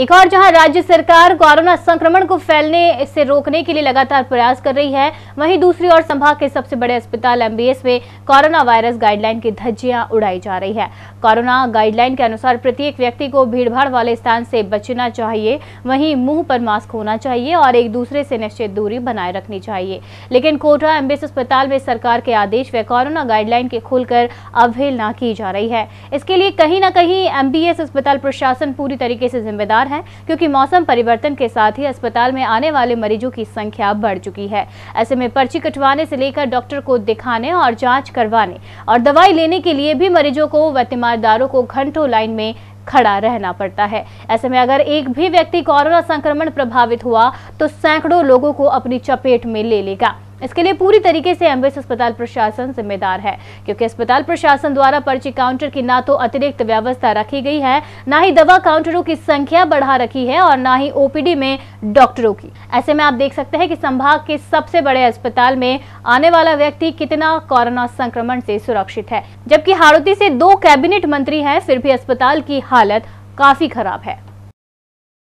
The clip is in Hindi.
एक और जहां राज्य सरकार कोरोना संक्रमण को फैलने से रोकने के लिए लगातार प्रयास कर रही है वहीं दूसरी ओर संभाग के सबसे बड़े अस्पताल एमबीएस में कोरोना वायरस गाइडलाइन की धज्जियां उड़ाई जा रही है कोरोना गाइडलाइन के अनुसार प्रत्येक व्यक्ति को भीड़भाड़ वाले स्थान से बचना चाहिए वहीं मुंह पर मास्क होना चाहिए और एक दूसरे से निश्चित दूरी बनाए रखनी चाहिए लेकिन कोटा एमबीएस अस्पताल में सरकार के आदेश व कोरोना गाइडलाइन के खुलकर अवहेलना की जा रही है इसके लिए कहीं ना कहीं एमबीएस अस्पताल प्रशासन पूरी तरीके से जिम्मेदार तैयार हैं क्योंकि मौसम परिवर्तन के साथ ही अस्पताल में आने वाले मरीजों की संख्या बढ़ चुकी है ऐसे में पर्ची कटवाने से लेकर डॉक्टर को दिखाने और जाँच करवाने और दवाई लेने के लिए भी मरीजों को व तीमारदारों को घंटों लाइन में खड़ा रहना पड़ता है ऐसे में अगर एक भी व्यक्ति कोरोना संक्रमण प्रभावित हुआ तो सैकड़ों लोगों को अपनी चपेट में ले लेगा इसके लिए पूरी तरीके से एम्बेस अस्पताल प्रशासन जिम्मेदार है क्योंकि अस्पताल प्रशासन द्वारा पर्ची काउंटर की ना तो अतिरिक्त व्यवस्था रखी गई है ना ही दवा काउंटरों की संख्या बढ़ा रखी है और ना ही ओपीडी में डॉक्टरों की ऐसे में आप देख सकते हैं कि संभाग के सबसे बड़े अस्पताल में आने वाला व्यक्ति कितना कोरोना संक्रमण से सुरक्षित है जबकि हाड़ोती से दो कैबिनेट मंत्री है फिर भी अस्पताल की हालत काफी खराब है